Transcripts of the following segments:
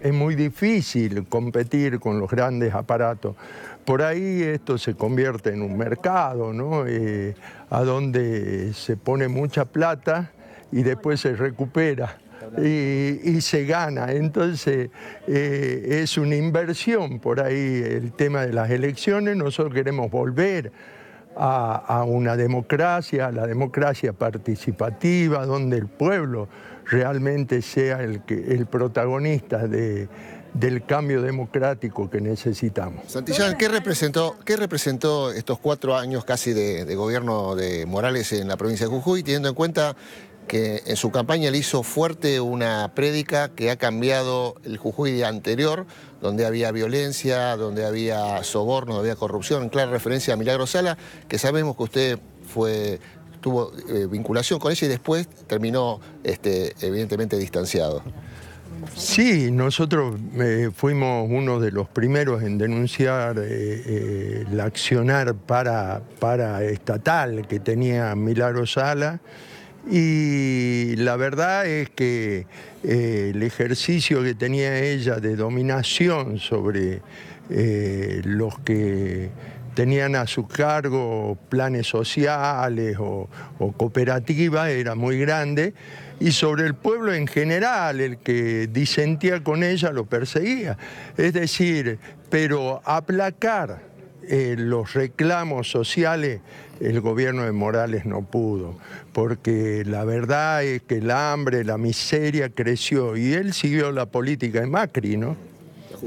es muy difícil competir con los grandes aparatos. Por ahí esto se convierte en un mercado, ¿no? Eh, a donde se pone mucha plata y después se recupera. Y, se gana. Entonces eh, es una inversión por ahí el tema de las elecciones. Nosotros queremos volver a, una democracia, a la democracia participativa, donde el pueblo realmente sea el, protagonista del cambio democrático que necesitamos. Santillán, ¿qué representó, qué representó estos cuatro años casi de, de, gobierno de Morales en la provincia de Jujuy, teniendo en cuenta que en su campaña le hizo fuerte una prédica que ha cambiado el Jujuy de anterior, donde había violencia, donde había soborno, donde había corrupción, en clara referencia a Milagro Sala, que sabemos que usted fue tuvo eh, vinculación con ella y después terminó este, evidentemente distanciado. Sí, nosotros eh, fuimos uno de los primeros en denunciar eh, el accionar para, para estatal que tenía Milagro Sala. Y la verdad es que eh, el ejercicio que tenía ella de dominación sobre eh, los que tenían a su cargo planes sociales o cooperativas era muy grande y sobre el pueblo en general, el que disentía con ella lo perseguía. Es decir, pero aplacar eh, los reclamos sociales el gobierno de Morales no pudo, porque la verdad es que el hambre, la miseria creció y él siguió la política de Macri, ¿no?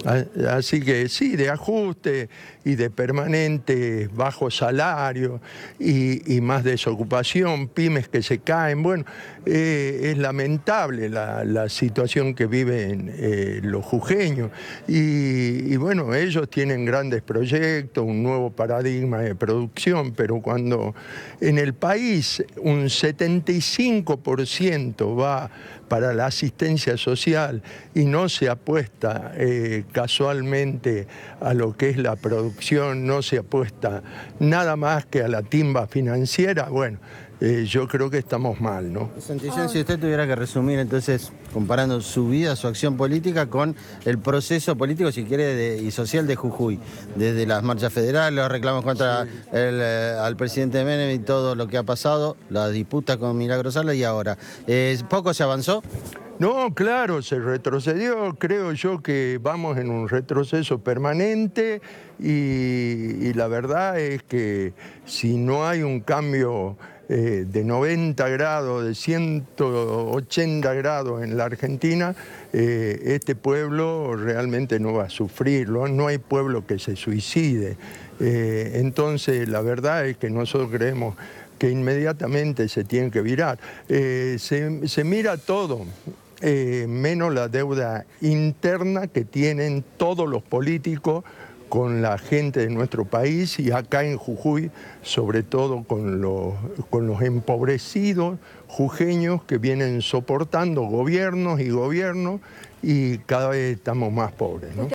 Ah, así que sí, de ajuste y de permanente bajo salario y, más desocupación, pymes que se caen. Bueno, eh, es lamentable la, situación que viven eh, los jujeños. Y, bueno, ellos tienen grandes proyectos, un nuevo paradigma de producción, pero cuando en el país un 75% va para la asistencia social y no se apuesta eh, casualmente a lo que es la producción no se apuesta nada más que a la timba financiera, bueno, eh, yo creo que estamos mal, ¿no? si usted tuviera que resumir entonces, comparando su vida, su acción política con el proceso político, si quiere, y social de Jujuy, desde las marchas federales, los reclamos contra el, eh, al presidente Menem y todo lo que ha pasado, la disputa con Milagro y ahora, eh, ¿poco se avanzó? No, claro, se retrocedió. Creo yo que vamos en un retroceso permanente y, la verdad es que si no hay un cambio eh, de 90 grados, de 180 grados en la Argentina, eh, este pueblo realmente no va a sufrirlo, no hay pueblo que se suicide. Eh, entonces, la verdad es que nosotros creemos que inmediatamente se tiene que virar. se mira todo, eh, menos la deuda interna que tienen todos los políticos con la gente de nuestro país y acá en Jujuy, sobre todo con los, con los empobrecidos jujeños que vienen soportando gobiernos y gobiernos y cada vez estamos más pobres. ¿no?